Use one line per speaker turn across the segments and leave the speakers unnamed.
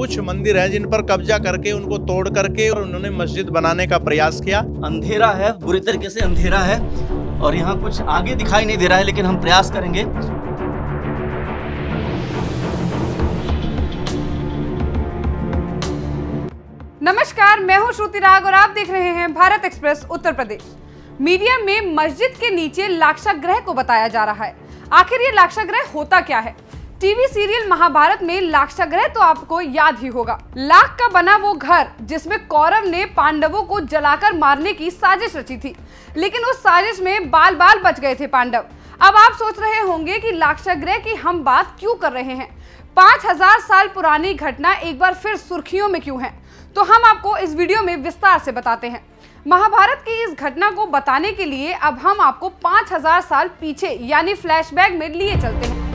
कुछ मंदिर हैं जिन पर कब्जा करके उनको तोड़ करके और उन्होंने मस्जिद बनाने का प्रयास किया
अंधेरा है बुरी तरीके से अंधेरा है और यहाँ कुछ आगे दिखाई नहीं दे रहा है लेकिन हम प्रयास करेंगे
नमस्कार मैं हूँ श्रुति राग और आप देख रहे हैं भारत एक्सप्रेस उत्तर प्रदेश मीडिया में मस्जिद के नीचे लाक्षाग्रह को बताया जा रहा है आखिर ये लाक्षाग्रह होता क्या है टीवी सीरियल महाभारत में लाक्षाग्रह तो आपको याद ही होगा लाख का बना वो घर जिसमें कौरव ने पांडवों को जलाकर मारने की साजिश रची थी लेकिन उस साजिश में बाल बाल बच गए थे पांडव अब आप सोच रहे होंगे कि लाक्षाग्रह की हम बात क्यों कर रहे हैं पाँच हजार साल पुरानी घटना एक बार फिर सुर्खियों में क्यों है तो हम आपको इस वीडियो में विस्तार से बताते हैं महाभारत की इस घटना को बताने के लिए अब हम आपको 5000 साल पीछे यानी फ्लैशबैक में लिए चलते हैं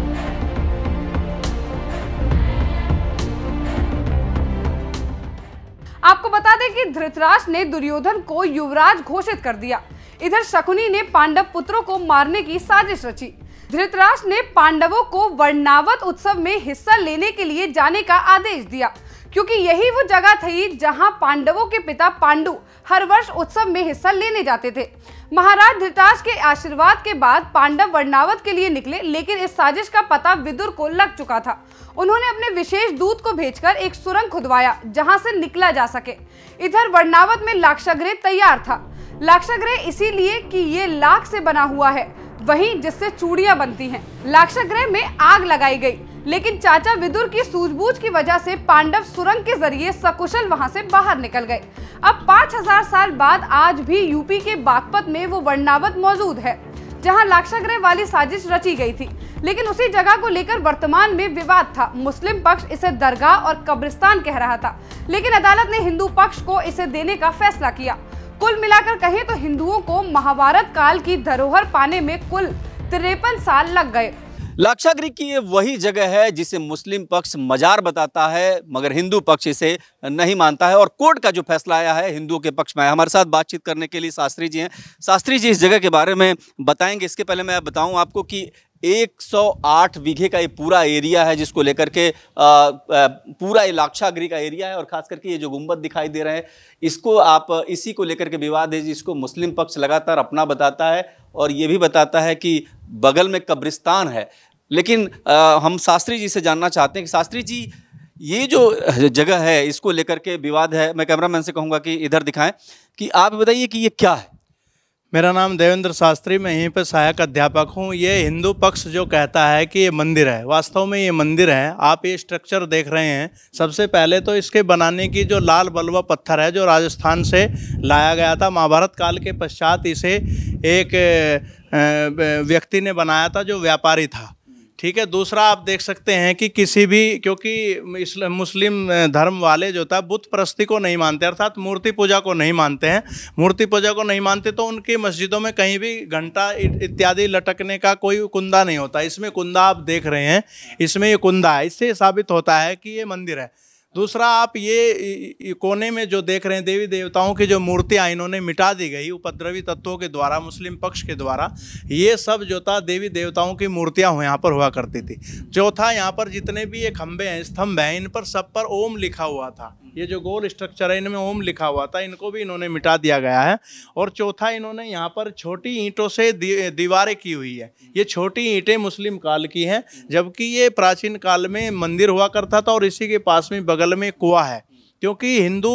आपको बता दें कि धृतराज ने दुर्योधन को युवराज घोषित कर दिया इधर शकुनी ने पांडव पुत्रों को मारने की साजिश रची धृतराज ने पांडवों को वर्णावत उत्सव में हिस्सा लेने के लिए जाने का आदेश दिया क्योंकि यही वो जगह थी जहां पांडवों के पिता पांडु हर वर्ष उत्सव में हिस्सा लेने जाते थे महाराज धृतराज के आशीर्वाद के बाद पांडव वर्णावत के लिए निकले लेकिन इस साजिश का पता विदुर को लग चुका था उन्होंने अपने विशेष दूत को भेजकर एक सुरंग खुदवाया जहां से निकला जा सके इधर वर्णावत में लाक्षाग्रह तैयार था लाक्षाग्रह इसीलिए कि ये लाख से बना हुआ है वही जिससे चूड़ियां बनती हैं लाक्षाग्रह में आग लगाई गई लेकिन चाचा विदुर की सूझबूझ की वजह से पांडव सुरंग के जरिए सकुशल वहां से बाहर निकल गए अब 5000 साल बाद आज भी यूपी के बागपत में वो वर्णावत मौजूद है जहां लाक्षाग्रह वाली साजिश रची गई थी लेकिन उसी जगह को लेकर वर्तमान में विवाद था मुस्लिम पक्ष इसे दरगाह और कब्रिस्तान कह रहा था लेकिन अदालत ने हिंदू पक्ष को इसे देने का फैसला किया कुल मिलाकर कहें तो हिंदुओं को महाभारत काल की धरोहर पाने में कुल तिरपन साल लग गए
लाक्षागृह की ये वही जगह है जिसे मुस्लिम पक्ष मजार बताता है मगर हिंदू पक्ष इसे नहीं मानता है और कोर्ट का जो फैसला आया है हिंदुओं के पक्ष में आया हमारे साथ बातचीत करने के लिए शास्त्री जी हैं शास्त्री जी इस जगह के बारे में बताएंगे इसके पहले मैं बताऊं आपको कि 108 बीघे का ये पूरा एरिया है जिसको लेकर के पूरा ये लाक्षागृह का एरिया है और खास करके ये जो गुम्बद दिखाई दे रहे हैं इसको आप इसी को लेकर के विवाद है जिसको मुस्लिम पक्ष लगातार अपना बताता है और ये भी बताता है कि बगल में कब्रिस्तान है लेकिन आ, हम शास्त्री जी से जानना चाहते हैं कि शास्त्री जी ये जो जगह है इसको लेकर के विवाद है मैं कैमरामैन से कहूँगा कि इधर दिखाएं कि आप बताइए कि ये क्या है मेरा नाम देवेंद्र शास्त्री मैं यहीं पर सहायक अध्यापक हूँ ये हिंदू पक्ष
जो कहता है कि ये मंदिर है वास्तव में ये मंदिर है आप ये स्ट्रक्चर देख रहे हैं सबसे पहले तो इसके बनाने की जो लाल बलवा पत्थर है जो राजस्थान से लाया गया था महाभारत काल के पश्चात इसे एक व्यक्ति ने बनाया था जो व्यापारी था ठीक है दूसरा आप देख सकते हैं कि किसी भी क्योंकि मुस्लिम धर्म वाले जो था बुत परस्ती को नहीं मानते अर्थात मूर्ति पूजा को नहीं मानते हैं मूर्ति पूजा को नहीं मानते तो उनकी मस्जिदों में कहीं भी घंटा इत्यादि लटकने का कोई कुंदा नहीं होता इसमें कुंदा आप देख रहे हैं इसमें ये कुंदा है इससे साबित होता है कि ये मंदिर है दूसरा आप ये कोने में जो देख रहे हैं देवी देवताओं की जो मूर्तियाँ इन्होंने मिटा दी गई उपद्रवी तत्वों के द्वारा मुस्लिम पक्ष के द्वारा ये सब जो था देवी देवताओं की मूर्तियाँ यहाँ पर हुआ करती थी चौथा यहाँ पर जितने भी ये खम्भे हैं स्तंभ हैं इन पर सब पर ओम लिखा हुआ था ये जो गोल स्ट्रक्चर है इनमें ओम लिखा हुआ था इनको भी इन्होंने मिटा दिया गया है और चौथा इन्होंने यहाँ पर छोटी ईंटों से दीवारें की हुई है ये छोटी ईंटें मुस्लिम काल की हैं जबकि ये प्राचीन काल में मंदिर हुआ करता था और इसी के पास में बगल
में कुआ है क्योंकि हिंदू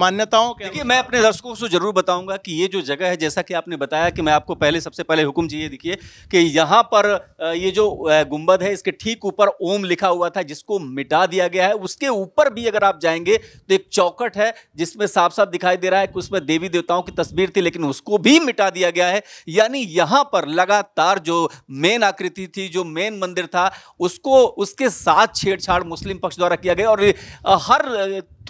मान्यताओं के देखिए मैं अपने दर्शकों को जरूर बताऊंगा कि ये जो जगह है जैसा कि आपने बताया कि मैं आपको पहले सबसे पहले हुक्म चाहिए देखिए कि यहाँ पर ये जो गुंबद है इसके ठीक ऊपर ओम लिखा हुआ था जिसको मिटा दिया गया है उसके ऊपर भी अगर आप जाएंगे तो एक चौकट है जिसमें साफ साफ दिखाई दे रहा है कि उसमें देवी देवताओं की तस्वीर थी लेकिन उसको भी मिटा दिया गया है यानी यहाँ पर लगातार जो मेन आकृति थी जो मेन मंदिर था उसको उसके साथ छेड़छाड़ मुस्लिम पक्ष द्वारा किया गया और हर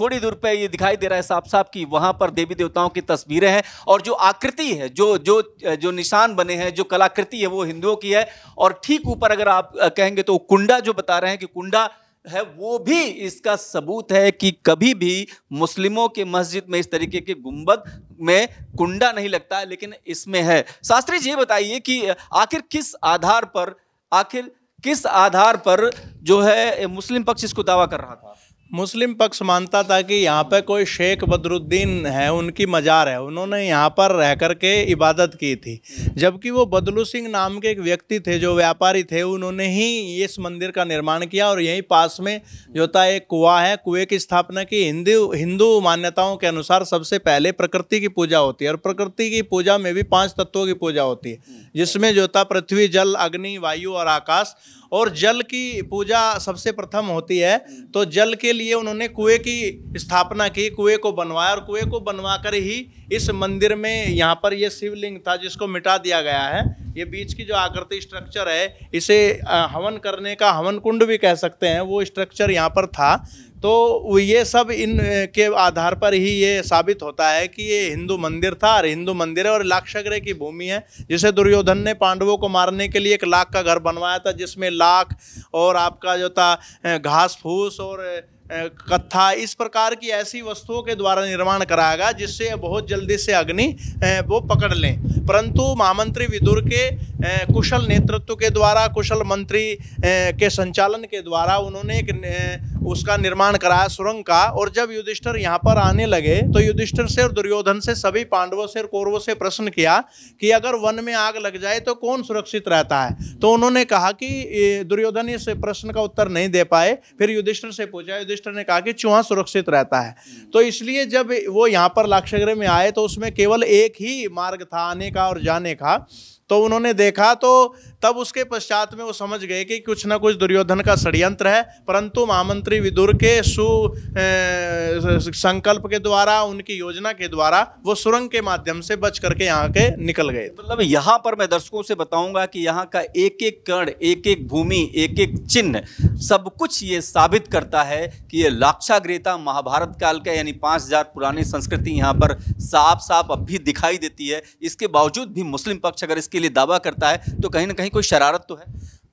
थोड़ी दूर पर ये दिखाई दे रहा है साफ साफ कि वहाँ पर देवी देवताओं की तस्वीरें हैं और जो आकृति है जो जो जो निशान बने हैं जो कलाकृति है वो हिंदुओं की है और ठीक ऊपर अगर आप कहेंगे तो कुंडा जो बता रहे हैं कि कुंडा है वो भी इसका सबूत है कि कभी भी मुस्लिमों के मस्जिद में इस तरीके के गुंबद में कुंडा नहीं लगता लेकिन इसमें है शास्त्री जी बताइए कि आखिर किस आधार पर आखिर किस आधार पर जो है मुस्लिम पक्ष इसको दावा कर रहा था मुस्लिम
पक्ष मानता था कि यहाँ पर कोई शेख बदरुद्दीन है उनकी मज़ार है उन्होंने यहाँ पर रह कर के इबादत की थी जबकि वो बदलू सिंह नाम के एक व्यक्ति थे जो व्यापारी थे उन्होंने ही इस मंदिर का निर्माण किया और यहीं पास में जो था एक कुआ है कुएँ की स्थापना की हिंदू हिंदू मान्यताओं के अनुसार सबसे पहले प्रकृति की पूजा होती है और प्रकृति की पूजा में भी पाँच तत्वों की पूजा होती है जिसमें जो था पृथ्वी जल अग्नि वायु और आकाश और जल की पूजा सबसे प्रथम होती है तो जल के लिए उन्होंने कुएं की स्थापना की कुएं को बनवाया और कुएं को बनवा कर ही इस मंदिर में यहाँ पर यह शिवलिंग था जिसको मिटा दिया गया है ये बीच की जो आकृति स्ट्रक्चर है इसे हवन करने का हवन कुंड भी कह सकते हैं वो स्ट्रक्चर यहाँ पर था तो ये सब इन के आधार पर ही ये साबित होता है कि ये हिंदू मंदिर था और हिंदू मंदिर है और लाक्षग्रह की भूमि है जिसे दुर्योधन ने पांडवों को मारने के लिए एक लाख का घर बनवाया था जिसमें लाख और आपका जो था घास फूस और कत्था इस प्रकार की ऐसी वस्तुओं के द्वारा निर्माण कराया गया जिससे बहुत जल्दी से अग्नि वो पकड़ लें परंतु महामंत्री विदुर के कुशल नेतृत्व के द्वारा कुशल मंत्री के संचालन के द्वारा उन्होंने एक उसका निर्माण कराया सुरंग का और जब युधिष्ठर यहाँ पर आने लगे तो युधिष्ठर से और दुर्योधन से सभी पांडवों से और कौरवों से प्रश्न किया कि अगर वन में आग लग जाए तो कौन सुरक्षित रहता है तो उन्होंने कहा कि दुर्योधन इस प्रश्न का उत्तर नहीं दे पाए फिर युधिष्ठर से पूछा युधिष्ठर ने कहा कि चूहा सुरक्षित रहता है तो इसलिए जब वो यहाँ पर लाक्षगृह में आए तो उसमें केवल एक ही मार्ग था आने का और जाने का तो उन्होंने देखा तो तब उसके पश्चात में वो समझ गए कि कुछ ना कुछ दुर्योधन का षड्यंत्र है परंतु महामंत्री विदुर के सु संकल्प के द्वारा उनकी योजना के द्वारा वो सुरंग के माध्यम से बच
करके यहाँ के निकल गए मतलब यहाँ पर मैं दर्शकों से बताऊंगा कि यहाँ का एक एक कण एक एक भूमि एक एक चिन्ह सब कुछ ये साबित करता है कि ये लाक्षाग्रेता महाभारत काल का यानी पाँच हजार पुरानी संस्कृति यहाँ पर साफ साफ अब भी दिखाई देती है इसके बावजूद भी मुस्लिम पक्ष अगर इसके लिए दावा करता है तो कहीं ना कहीं कोई शरारत तो है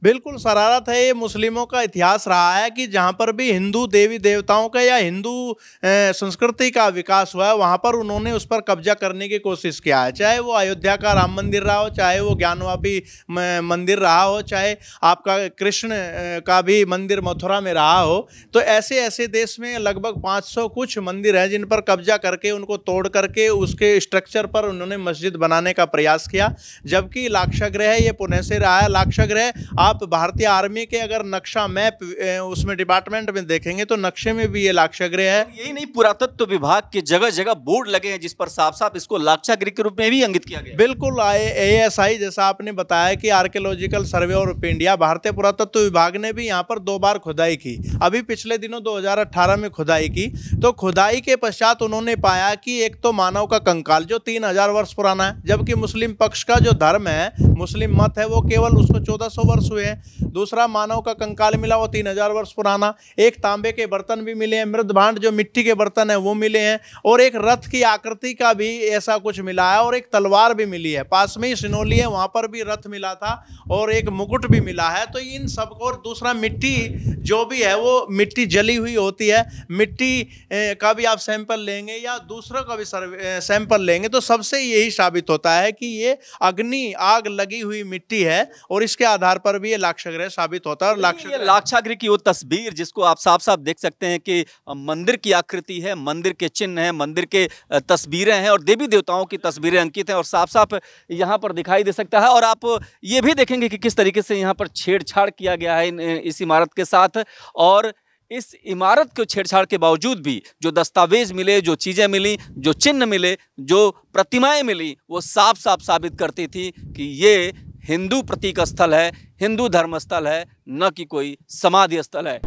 बिल्कुल शरारत है ये मुस्लिमों का इतिहास रहा है कि जहाँ पर भी हिंदू देवी देवताओं का या हिंदू संस्कृति का विकास हुआ है वहाँ पर उन्होंने उस पर कब्जा करने की कोशिश किया है चाहे वो अयोध्या का राम मंदिर रहा हो चाहे वो ज्ञानवापी मंदिर रहा हो चाहे आपका कृष्ण का भी मंदिर मथुरा में रहा हो तो ऐसे ऐसे देश में लगभग पाँच कुछ मंदिर हैं जिन पर कब्जा करके उनको तोड़ करके उसके स्ट्रक्चर पर उन्होंने मस्जिद बनाने का प्रयास किया जबकि लाक्षागृह ये पुणे से रहा है लाक्षागृह आप भारतीय आर्मी के अगर नक्शा मैप उसमें डिपार्टमेंट में देखेंगे तो नक्शे में भी ये लाक्षागृह है यही नहीं पुरातत्व विभाग के जगह जगह बोर्ड लगे हैं जिस पर साफ साफ इसको लाक्षागृह के रूप में भी अंगित किया गया बिल्कुल एएसआई जैसा आपने बताया कि आर्कियोलॉजिकल सर्वे ऑफ इंडिया भारतीय पुरातत्व विभाग ने भी यहाँ पर दो बार खुदाई की अभी पिछले दिनों दो में खुदाई की तो खुदाई के पश्चात उन्होंने पाया कि एक तो मानव का कंकाल जो तीन वर्ष पुराना है जबकि मुस्लिम पक्ष का जो धर्म है मुस्लिम मत है वो केवल उसको 1400 वर्ष हुए हैं दूसरा मानव का कंकाल मिला वो 3000 वर्ष पुराना एक तांबे के बर्तन भी मिले हैं मृद भांड जो मिट्टी के बर्तन है वो मिले हैं और एक रथ की आकृति का भी ऐसा कुछ मिला है और एक तलवार भी मिली है पास में ही सिनोली है वहाँ पर भी रथ मिला था और एक मुकुट भी मिला है तो इन सबको और दूसरा मिट्टी जो भी है वो मिट्टी जली हुई होती है मिट्टी का भी आप सैंपल लेंगे या दूसरों का भी सैंपल लेंगे तो सबसे यही साबित होता है कि ये अग्नि आग लग लगी हुई मिट्टी है और इसके आधार पर भी ये लाक्षाग्रह
साबित होता है और लाक्षाग्रह लाक्षाग्रह की वो तस्वीर जिसको आप साफ साफ देख सकते हैं कि मंदिर की आकृति है मंदिर के चिन्ह है मंदिर के तस्वीरें हैं और देवी देवताओं की तस्वीरें अंकित हैं और साफ साफ यहाँ पर दिखाई दे सकता है और आप ये भी देखेंगे कि किस तरीके से यहाँ पर छेड़छाड़ किया गया है इस इमारत के साथ और इस इमारत को छेड़छाड़ के बावजूद भी जो दस्तावेज मिले जो चीज़ें मिली जो चिन्ह मिले जो प्रतिमाएं मिली वो साफ साफ साबित करती थी कि ये हिंदू प्रतीक स्थल है हिंदू धर्म स्थल है न कि कोई समाधि स्थल है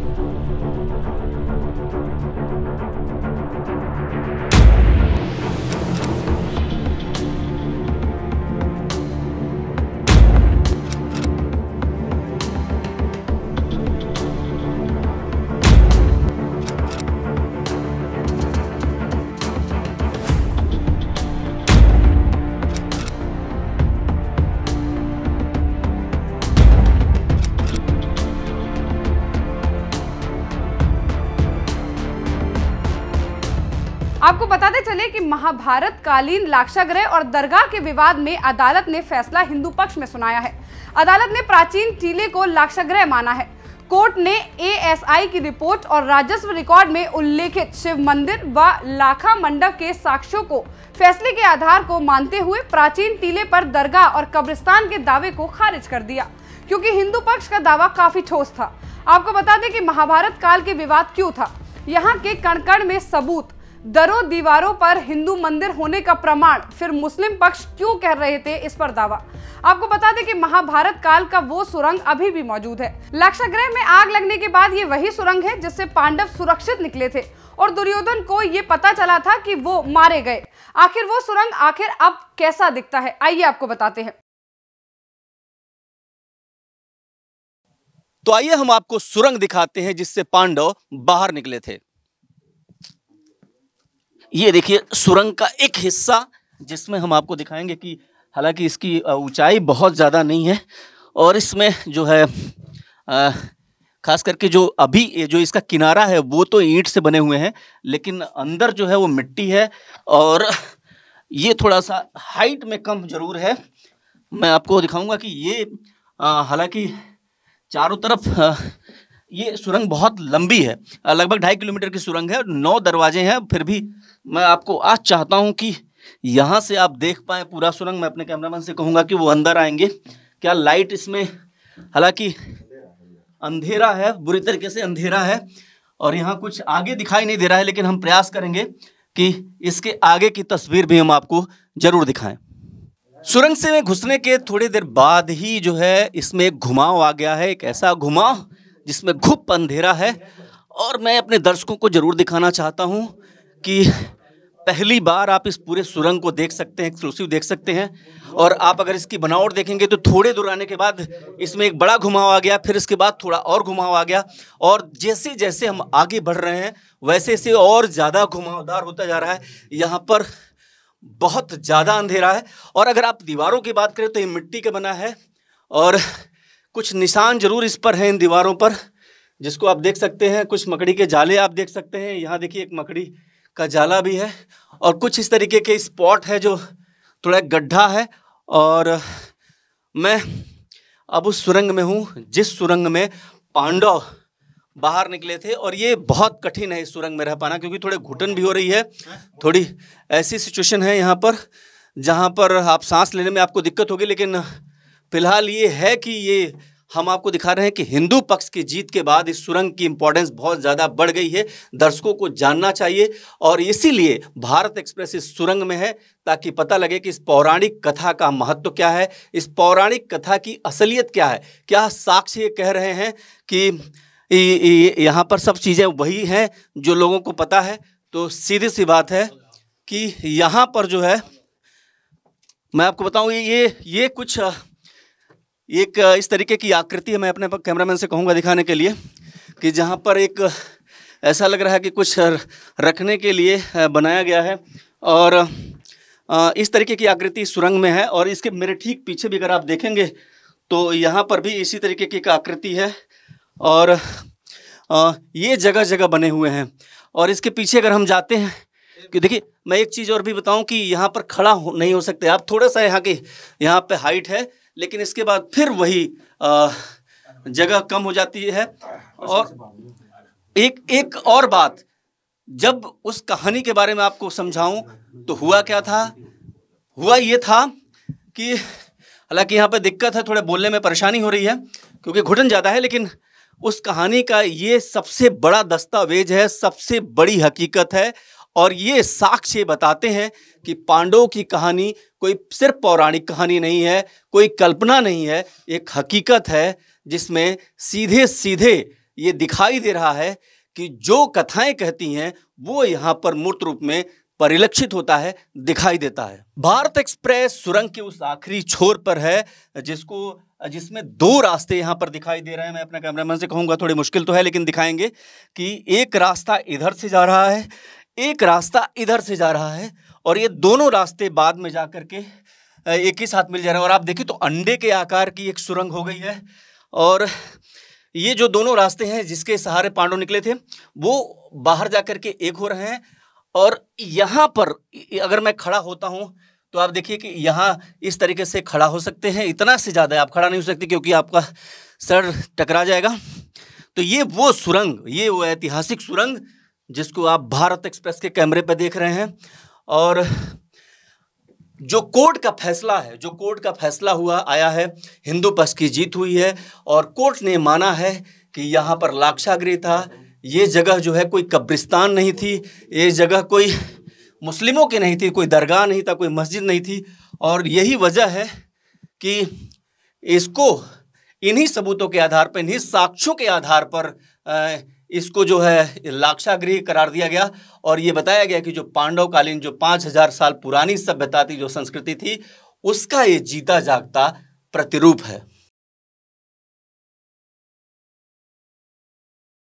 आपको बताते चले कि महाभारत कालीन लाक्षाग्रह और दरगाह के विवाद में अदालत ने फैसला हिंदू पक्ष में सुनाया है अदालत ने प्राचीन टीले को लाक्षाग्रह माना है कोर्ट ने एएसआई की रिपोर्ट और राजस्व रिकॉर्ड में उल्लेखित शिव मंदिर व लाखा मंडप के साक्ष्यों को फैसले के आधार को मानते हुए प्राचीन टीले पर दरगाह और कब्रिस्तान के दावे को खारिज कर दिया क्योंकि हिंदू पक्ष का दावा काफी ठोस था आपको बता दें कि महाभारत काल के विवाद क्यों था यहाँ के कणकण में सबूत दरों दीवारों पर हिंदू मंदिर होने का प्रमाण फिर मुस्लिम पक्ष क्यों कह रहे थे इस पर दावा आपको बता दें कि महाभारत काल का वो सुरंग अभी भी मौजूद है लाक्षाग्रह में आग लगने के बाद ये वही सुरंग है जिससे पांडव सुरक्षित निकले थे और दुर्योधन को ये पता चला था कि वो मारे गए आखिर वो सुरंग आखिर अब कैसा दिखता है आइए आपको बताते हैं
तो आइए हम आपको सुरंग दिखाते हैं जिससे पांडव बाहर निकले थे ये देखिए सुरंग का एक हिस्सा जिसमें हम आपको दिखाएंगे कि हालांकि इसकी ऊंचाई बहुत ज़्यादा नहीं है और इसमें जो है खास करके जो अभी जो इसका किनारा है वो तो ईंट से बने हुए हैं लेकिन अंदर जो है वो मिट्टी है और ये थोड़ा सा हाइट में कम जरूर है मैं आपको दिखाऊंगा कि ये हालांकि चारों तरफ ये सुरंग बहुत लंबी है लगभग ढाई किलोमीटर की सुरंग है नौ दरवाजे हैं फिर भी मैं आपको आज चाहता हूँ कि यहाँ से आप देख पाएँ पूरा सुरंग मैं अपने कैमरामैन से कहूँगा कि वो अंदर आएंगे क्या लाइट इसमें हालांकि अंधेरा है बुरी तरीके से अंधेरा है और यहाँ कुछ आगे दिखाई नहीं दे रहा है लेकिन हम प्रयास करेंगे कि इसके आगे की तस्वीर भी हम आपको ज़रूर दिखाएं सुरंग से घुसने के थोड़ी देर बाद ही जो है इसमें एक घुमाव आ गया है एक ऐसा घुमाव जिसमें घुप अंधेरा है और मैं अपने दर्शकों को ज़रूर दिखाना चाहता हूँ कि पहली बार आप इस पूरे सुरंग को देख सकते हैं एक्सक्लूसिव देख सकते हैं और आप अगर इसकी बनावट देखेंगे तो थोड़े दूर आने के बाद इसमें एक बड़ा घुमाव आ गया फिर इसके बाद थोड़ा और घुमाव आ गया और जैसे जैसे हम आगे बढ़ रहे हैं वैसे से और ज़्यादा घुमावदार होता जा रहा है यहाँ पर बहुत ज़्यादा अंधेरा है और अगर आप दीवारों की बात करें तो ये मिट्टी का बना है और कुछ निशान जरूर इस पर हैं इन दीवारों पर जिसको आप देख सकते हैं कुछ मकड़ी के जाले आप देख सकते हैं यहाँ देखिए एक मकड़ी का जाला भी है और कुछ इस तरीके के स्पॉट है जो थोड़ा गड्ढा है और मैं अब उस सुरंग में हूँ जिस सुरंग में पांडव बाहर निकले थे और ये बहुत कठिन है इस सुरंग में रह पाना क्योंकि थोड़े घुटन भी हो रही है थोड़ी ऐसी सिचुएशन है यहाँ पर जहाँ पर आप सांस लेने में आपको दिक्कत होगी लेकिन फिलहाल ये है कि ये हम आपको दिखा रहे हैं कि हिंदू पक्ष की जीत के बाद इस सुरंग की इम्पोर्टेंस बहुत ज़्यादा बढ़ गई है दर्शकों को जानना चाहिए और इसीलिए भारत एक्सप्रेस इस सुरंग में है ताकि पता लगे कि इस पौराणिक कथा का महत्व क्या है इस पौराणिक कथा की असलियत क्या है क्या साक्ष्य कह रहे हैं कि यहाँ पर सब चीज़ें वही हैं जो लोगों को पता है तो सीधी सी बात है कि यहाँ पर जो है मैं आपको बताऊँ ये ये कुछ एक इस तरीके की आकृति है मैं अपने कैमरामैन से कहूँगा दिखाने के लिए कि जहाँ पर एक ऐसा लग रहा है कि कुछ रखने के लिए बनाया गया है और इस तरीके की आकृति सुरंग में है और इसके मेरे ठीक पीछे भी अगर आप देखेंगे तो यहाँ पर भी इसी तरीके की आकृति है और ये जगह जगह बने हुए हैं और इसके पीछे अगर हम जाते हैं कि देखिए मैं एक चीज़ और भी बताऊं कि यहाँ पर खड़ा हो नहीं हो सकते आप थोड़ा सा यहाँ के यहाँ पे हाइट है लेकिन इसके बाद फिर वही जगह कम हो जाती है और एक एक और बात जब उस कहानी के बारे में आपको समझाऊं तो हुआ क्या था हुआ ये था कि हालांकि यहाँ पे दिक्कत है थोड़े बोलने में परेशानी हो रही है क्योंकि घुटन ज़्यादा है लेकिन उस कहानी का ये सबसे बड़ा दस्तावेज है सबसे बड़ी हकीकत है और ये साक्ष्य बताते हैं कि पांडव की कहानी कोई सिर्फ पौराणिक कहानी नहीं है कोई कल्पना नहीं है एक हकीकत है जिसमें सीधे सीधे ये दिखाई दे रहा है कि जो कथाएं कहती हैं वो यहाँ पर मूर्त रूप में परिलक्षित होता है दिखाई देता है भारत एक्सप्रेस सुरंग के उस आखिरी छोर पर है जिसको जिसमें दो रास्ते यहाँ पर दिखाई दे रहे हैं मैं अपने कैमरामैन से कहूँगा थोड़ी मुश्किल तो है लेकिन दिखाएंगे कि एक रास्ता इधर से जा रहा है एक रास्ता इधर से जा रहा है और ये दोनों रास्ते बाद में जा कर के एक ही साथ मिल जा रहे हैं और आप देखिए तो अंडे के आकार की एक सुरंग हो गई है और ये जो दोनों रास्ते हैं जिसके सहारे पांडव निकले थे वो बाहर जा कर के एक हो रहे हैं और यहाँ पर अगर मैं खड़ा होता हूँ तो आप देखिए कि यहाँ इस तरीके से खड़ा हो सकते हैं इतना से ज़्यादा आप खड़ा नहीं हो सकते क्योंकि आपका सर टकरा जाएगा तो ये वो सुरंग ये वो ऐतिहासिक सुरंग जिसको आप भारत एक्सप्रेस के कैमरे पर देख रहे हैं और जो कोर्ट का फैसला है जो कोर्ट का फैसला हुआ आया है हिंदू पक्ष की जीत हुई है और कोर्ट ने माना है कि यहाँ पर लाक्षागृह था ये जगह जो है कोई कब्रिस्तान नहीं थी ये जगह कोई मुस्लिमों की नहीं थी कोई दरगाह नहीं था कोई मस्जिद नहीं थी और यही वजह है कि इसको इन्हीं सबूतों के आधार पर इन्हीं साक्ष्यों के आधार पर आ, इसको जो है लाक्षागृह करार दिया गया और ये बताया गया कि जो पांडवकालीन जो पाँच हजार साल पुरानी सभ्यता थी जो संस्कृति थी उसका ये जीता जागता प्रतिरूप है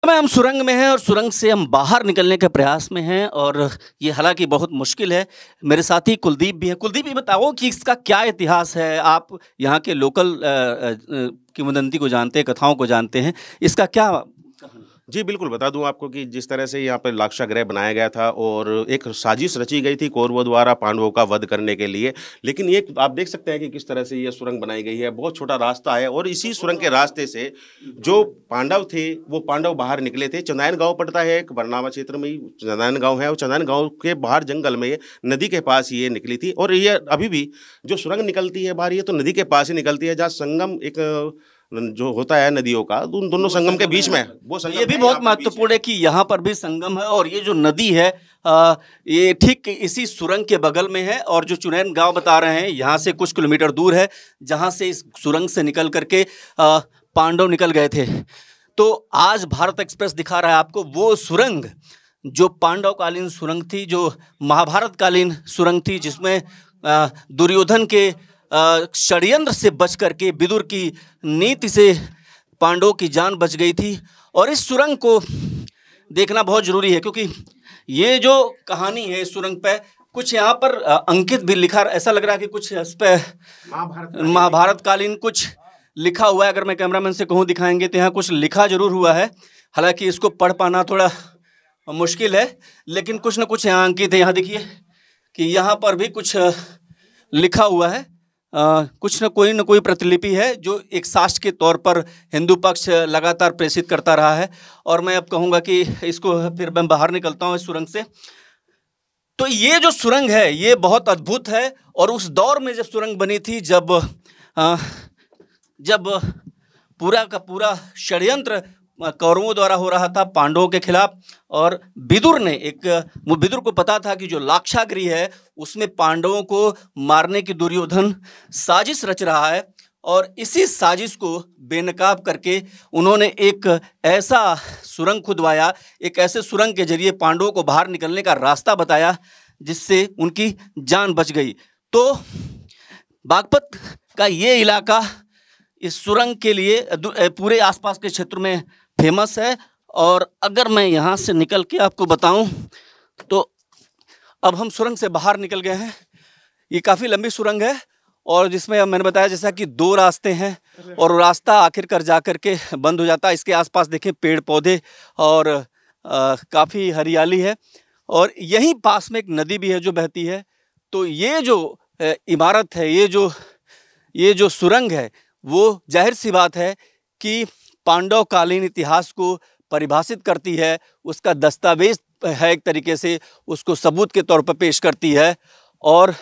समय हम सुरंग में हैं और सुरंग से हम बाहर निकलने के प्रयास में हैं और ये हालांकि बहुत मुश्किल है मेरे साथी कुलदीप भी हैं कुलदीप भी बताओ कि इसका क्या इतिहास है आप यहाँ के लोकल किंवदंती को जानते हैं कथाओं को
जानते हैं इसका क्या जी बिल्कुल बता दूं आपको कि जिस तरह से यहाँ पर लाक्षाग्रह बनाया गया था और एक साजिश रची गई थी कौरवों द्वारा पांडवों का वध करने के लिए लेकिन ये आप देख सकते हैं कि किस तरह से ये सुरंग बनाई गई है बहुत छोटा रास्ता है और इसी सुरंग के रास्ते से जो पांडव थे वो पांडव बाहर निकले थे चंदायन गाँव पड़ता है एक बरनामा क्षेत्र में ही चंदायन गाँव है और चंदायन गाँव के बाहर जंगल में नदी के पास ये निकली थी और ये अभी भी जो सुरंग निकलती है बाहर ये तो नदी के पास ही निकलती है जहाँ संगम एक मतलब जो होता है नदियों का तो उन दोनों संगम के बीच में
वो संगम ये भी बहुत महत्वपूर्ण है कि यहाँ पर भी संगम है और ये जो नदी है आ, ये ठीक इसी सुरंग के बगल में है और जो चुनैन गांव बता रहे हैं यहाँ से कुछ किलोमीटर दूर है जहाँ से इस सुरंग से निकल करके पांडव निकल गए थे तो आज भारत एक्सप्रेस दिखा रहा है आपको वो सुरंग जो पांडवकालीन सुरंग थी जो महाभारतकालीन सुरंग थी जिसमें दुर्योधन के षडयंत्र से बच करके विदुर की नीति से पांडवों की जान बच गई थी और इस सुरंग को देखना बहुत ज़रूरी है क्योंकि ये जो कहानी है इस सुरंग पे कुछ यहाँ पर अंकित भी लिखा ऐसा लग रहा है कि कुछ इस पर महाभारत कालीन कुछ लिखा हुआ है अगर मैं कैमरामैन से कहूँ दिखाएंगे तो यहाँ कुछ लिखा जरूर हुआ है हालांकि इसको पढ़ पाना थोड़ा मुश्किल है लेकिन कुछ ना कुछ यहाँ अंकित है यहाँ देखिए कि यहाँ पर भी कुछ लिखा हुआ है आ, कुछ न कोई न कोई प्रतिलिपि है जो एक साष्ट के तौर पर हिंदू पक्ष लगातार प्रेषित करता रहा है और मैं अब कहूँगा कि इसको फिर मैं बाहर निकलता हूँ इस सुरंग से तो ये जो सुरंग है ये बहुत अद्भुत है और उस दौर में जब सुरंग बनी थी जब आ, जब पूरा का पूरा षड्यंत्र कौरवों द्वारा हो रहा था पांडवों के खिलाफ और विदुर ने एक विदुर को पता था कि जो लाक्षागृह है उसमें पांडवों को मारने की दुर्योधन साजिश रच रहा है और इसी साजिश को बेनकाब करके उन्होंने एक ऐसा सुरंग खुदवाया एक ऐसे सुरंग के जरिए पांडवों को बाहर निकलने का रास्ता बताया जिससे उनकी जान बच गई तो बागपत का ये इलाका इस सुरंग के लिए पूरे आसपास के क्षेत्र में फेमस है और अगर मैं यहाँ से निकल के आपको बताऊँ तो अब हम सुरंग से बाहर निकल गए हैं ये काफ़ी लंबी सुरंग है और जिसमें मैंने बताया जैसा कि दो रास्ते हैं और रास्ता आखिरकार जा कर के बंद हो जाता है इसके आसपास देखें पेड़ पौधे और काफ़ी हरियाली है और यहीं पास में एक नदी भी है जो बहती है तो ये जो इमारत है ये जो ये जो सुरंग है वो जाहिर सी बात है कि पांडवकालीन इतिहास को परिभाषित करती है उसका दस्तावेज है एक तरीके से उसको सबूत के तौर पर पेश करती है और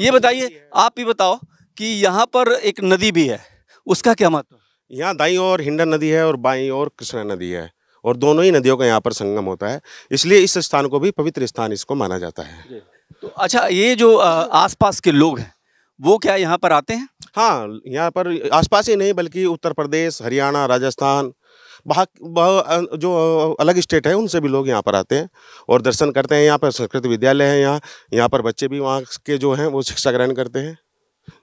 ये बताइए आप ही बताओ कि यहाँ पर एक नदी भी है उसका क्या महत्व
यहाँ दाई और हिंडन नदी है और बाई और कृष्णा नदी है और दोनों ही नदियों का यहाँ पर संगम होता है इसलिए इस स्थान को भी पवित्र स्थान इसको माना जाता है तो अच्छा ये जो आसपास के लोग हैं वो क्या यहाँ पर आते हैं हाँ यहाँ पर आसपास ही नहीं बल्कि उत्तर प्रदेश हरियाणा राजस्थान बाहर जो अलग स्टेट है उनसे भी लोग यहाँ पर आते हैं और दर्शन करते हैं यहाँ पर संस्कृत विद्यालय है यहाँ यहाँ पर बच्चे भी वहाँ के जो हैं वो शिक्षा ग्रहण करते हैं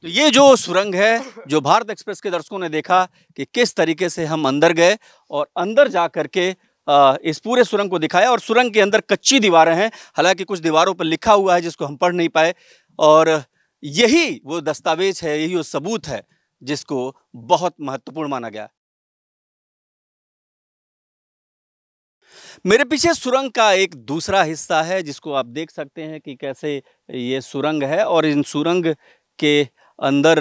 तो ये जो सुरंग है जो भारत एक्सप्रेस के दर्शकों ने देखा कि किस तरीके से हम अंदर गए और अंदर जा करके इस पूरे सुरंग को दिखाया और सुरंग के अंदर कच्ची दीवारें हैं हालांकि कुछ दीवारों पर लिखा हुआ है जिसको हम पढ़ नहीं पाए और यही वो दस्तावेज है यही वो सबूत है जिसको बहुत महत्वपूर्ण माना गया मेरे पीछे सुरंग का एक दूसरा हिस्सा है जिसको आप देख सकते हैं कि कैसे ये सुरंग है और इन सुरंग के अंदर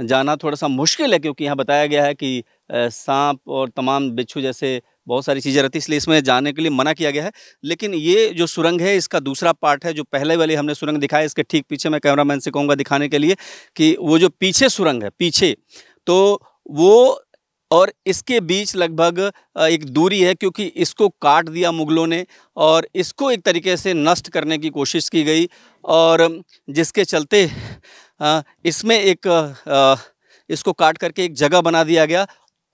जाना थोड़ा सा मुश्किल है क्योंकि यहाँ बताया गया है कि सांप और तमाम बिच्छू जैसे बहुत सारी चीज़ें रहती इसलिए इसमें जाने के लिए मना किया गया है लेकिन ये जो सुरंग है इसका दूसरा पार्ट है जो पहले वाली हमने सुरंग दिखाया इसके ठीक पीछे मैं कैमरामैन से कहूँगा दिखाने के लिए कि वो जो पीछे सुरंग है पीछे तो वो और इसके बीच लगभग एक दूरी है क्योंकि इसको काट दिया मुग़लों ने और इसको एक तरीके से नष्ट करने की कोशिश की गई और जिसके चलते इसमें एक इसको काट करके एक जगह बना दिया गया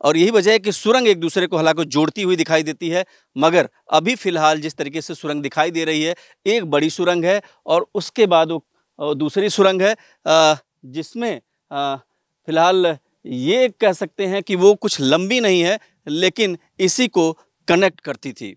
और यही वजह है कि सुरंग एक दूसरे को हालांकि जोड़ती हुई दिखाई देती है मगर अभी फ़िलहाल जिस तरीके से सुरंग दिखाई दे रही है एक बड़ी सुरंग है और उसके बाद वो दूसरी सुरंग है जिसमें फ़िलहाल ये कह सकते हैं कि वो कुछ लंबी नहीं है लेकिन इसी को कनेक्ट करती थी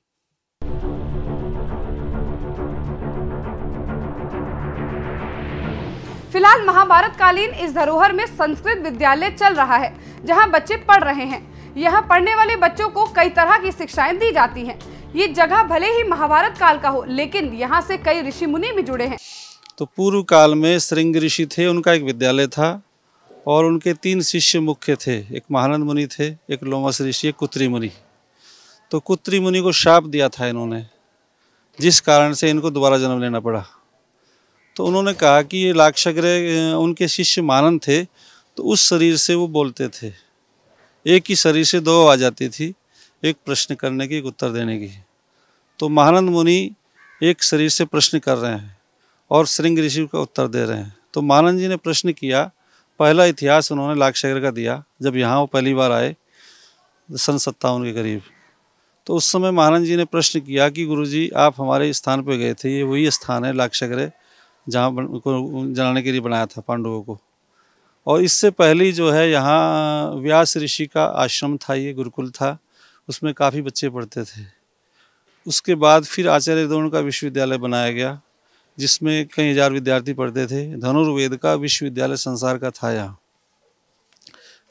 फिलहाल महाभारत कालीन इस धरोहर में संस्कृत विद्यालय चल रहा है जहां बच्चे पढ़ रहे हैं यहाँ पढ़ने वाले बच्चों को कई तरह की शिक्षाएं दी जाती हैं ये जगह भले ही महाभारत काल का हो लेकिन यहाँ से कई ऋषि मुनि भी जुड़े हैं
तो पूर्व काल में श्रृंग ऋषि थे उनका एक विद्यालय था और उनके तीन शिष्य मुख्य थे एक महानंद मुनि थे एक लोमस ऋषि एक कुत्री मुनि तो कुत्री मुनि को शाप दिया था इन्होंने जिस कारण से इनको दोबारा जन्म लेना पड़ा तो उन्होंने कहा कि ये लाक्षग्रह उनके शिष्य मानंद थे तो उस शरीर से वो बोलते थे एक ही शरीर से दो आ जाती थी एक प्रश्न करने की एक उत्तर देने की तो महानंद मुनि एक शरीर से प्रश्न कर रहे हैं और श्रृंग ऋषि का उत्तर दे रहे हैं तो महानंद जी ने प्रश्न किया पहला इतिहास उन्होंने लाक्षगर का दिया जब यहाँ वो पहली बार आए सन सत्तावन के करीब तो उस समय महानंद जी ने प्रश्न किया कि गुरु जी आप हमारे स्थान पर गए थे ये वही स्थान है लाक्षगरे जहाँ को जलाने के लिए बनाया था पांडवों को और इससे पहले जो है यहाँ व्यास ऋषि का आश्रम था ये गुरुकुल था उसमें काफ़ी बच्चे पढ़ते थे उसके बाद फिर आचार्य द्रोण का विश्वविद्यालय बनाया गया जिसमें कई हज़ार विद्यार्थी पढ़ते थे धनुर्वेद का विश्वविद्यालय संसार का था यहाँ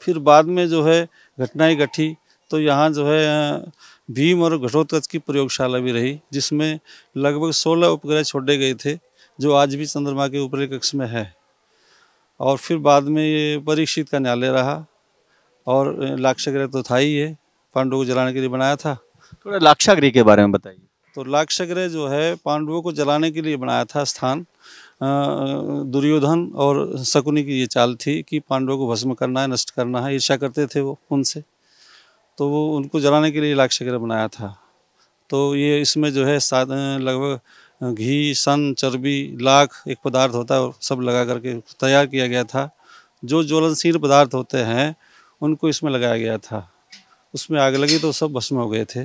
फिर बाद में जो है घटनाएं घटी तो यहाँ जो है भीम और घटोत्कच की प्रयोगशाला भी रही जिसमें लगभग सोलह उपग्रह छोड़े गए थे जो आज भी चंद्रमा के ऊपरी कक्ष में है और फिर बाद में ये परीक्षित का न्यायालय रहा और लाक्षागृह तो था ही ये पांडवों को जलाने के लिए बनाया था
थोड़ा लाक्षागृह के बारे में बताइए
तो लाक्षागृह जो है पांडवों को जलाने के लिए बनाया था स्थान दुर्योधन और शकुनी की ये चाल थी कि पांडवों को भस्म करना है नष्ट करना है ईर्षा करते थे वो उनसे तो वो उनको जलाने के लिए लाक्षागृह बनाया था तो ये इसमें जो है लगभग घी सन चर्बी लाख एक पदार्थ होता है सब लगा करके तैयार किया गया था जो ज्वलनशील पदार्थ होते हैं उनको इसमें लगाया गया था उसमें आग लगी तो सब भस्म हो गए थे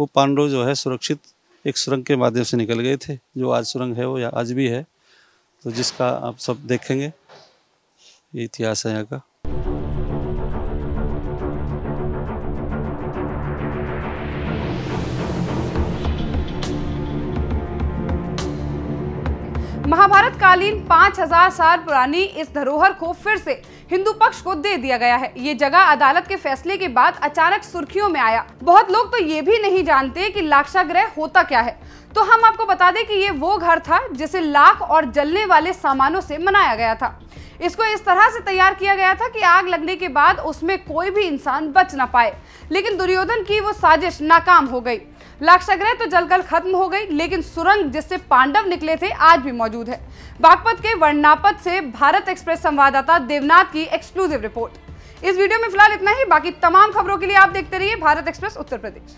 वो पांडव जो है सुरक्षित एक सुरंग के माध्यम से निकल गए थे जो आज सुरंग है वो या आज भी है तो जिसका आप सब देखेंगे ये इतिहास है यहाँ का
महाभारत कालीन 5000 साल पुरानी इस धरोहर को फिर से हिंदू पक्ष को दे दिया गया है ये जगह अदालत के फैसले के बाद अचानक सुर्खियों में आया बहुत लोग तो ये भी नहीं जानते कि लाक्षाग्रह होता क्या है तो हम आपको बता दें कि ये वो घर था जिसे लाख और जलने वाले सामानों से मनाया गया था इसको इस तरह से तैयार किया गया था कि आग लगने के बाद उसमें कोई भी इंसान बच ना पाए लेकिन दुर्योधन की वो साजिश नाकाम हो गई लाक्षाग्रह तो जलकर खत्म हो गई लेकिन सुरंग जिससे पांडव निकले थे आज भी मौजूद है बागपत के वर्णापत से भारत एक्सप्रेस संवाददाता देवनाथ की एक्सक्लूसिव रिपोर्ट इस वीडियो में फिलहाल इतना ही बाकी तमाम खबरों के लिए आप देखते रहिए भारत एक्सप्रेस उत्तर प्रदेश